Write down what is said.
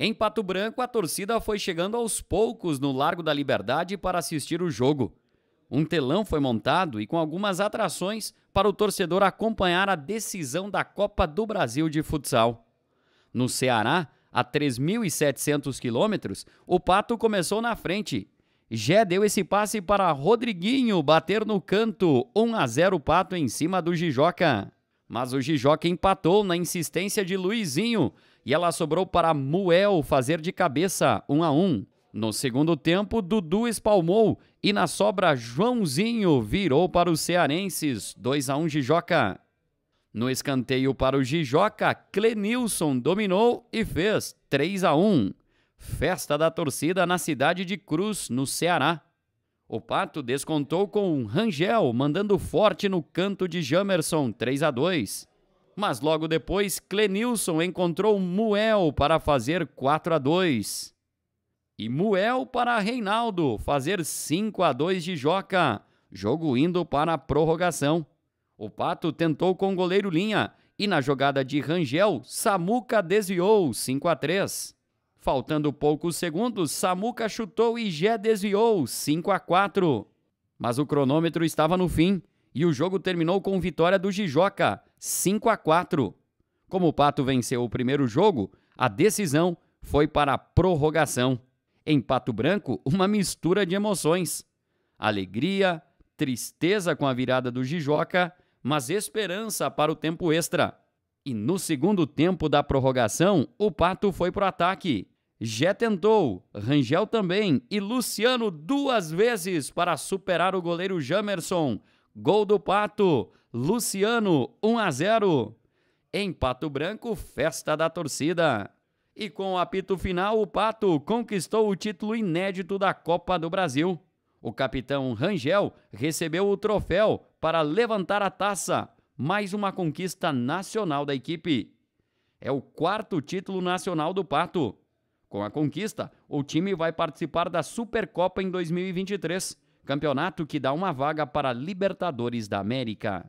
Em Pato Branco, a torcida foi chegando aos poucos no Largo da Liberdade para assistir o jogo. Um telão foi montado e com algumas atrações para o torcedor acompanhar a decisão da Copa do Brasil de futsal. No Ceará, a 3.700 quilômetros, o Pato começou na frente. Jé deu esse passe para Rodriguinho bater no canto, 1 a 0 Pato em cima do Jijoca. Mas o Jijoca empatou na insistência de Luizinho, e ela sobrou para Muel fazer de cabeça 1 a 1. No segundo tempo, Dudu espalmou e na sobra Joãozinho virou para os cearenses 2 a 1 Gijoca. Jijoca. No escanteio para o Jijoca, Clenilson dominou e fez 3 a 1. Festa da torcida na cidade de Cruz, no Ceará. O Pato descontou com Rangel, mandando forte no canto de Jamerson, 3 a 2 mas logo depois Clenilson encontrou Muel para fazer 4 a 2. E Muel para Reinaldo fazer 5 a 2 de Joca, jogo indo para a prorrogação. O Pato tentou com o goleiro Linha e na jogada de Rangel, Samuca desviou 5 a 3. Faltando poucos segundos, Samuca chutou e Gé desviou 5 a 4. Mas o cronômetro estava no fim e o jogo terminou com vitória do Jijoca, 5 a 4. Como o Pato venceu o primeiro jogo, a decisão foi para a prorrogação. Em Pato Branco, uma mistura de emoções. Alegria, tristeza com a virada do Jijoca, mas esperança para o tempo extra. E no segundo tempo da prorrogação, o Pato foi para o ataque. Jé tentou, Rangel também e Luciano duas vezes para superar o goleiro Jamerson, Gol do Pato, Luciano, 1 a 0. Em Pato Branco, festa da torcida. E com o apito final, o Pato conquistou o título inédito da Copa do Brasil. O capitão Rangel recebeu o troféu para levantar a taça, mais uma conquista nacional da equipe. É o quarto título nacional do Pato. Com a conquista, o time vai participar da Supercopa em 2023 campeonato que dá uma vaga para Libertadores da América.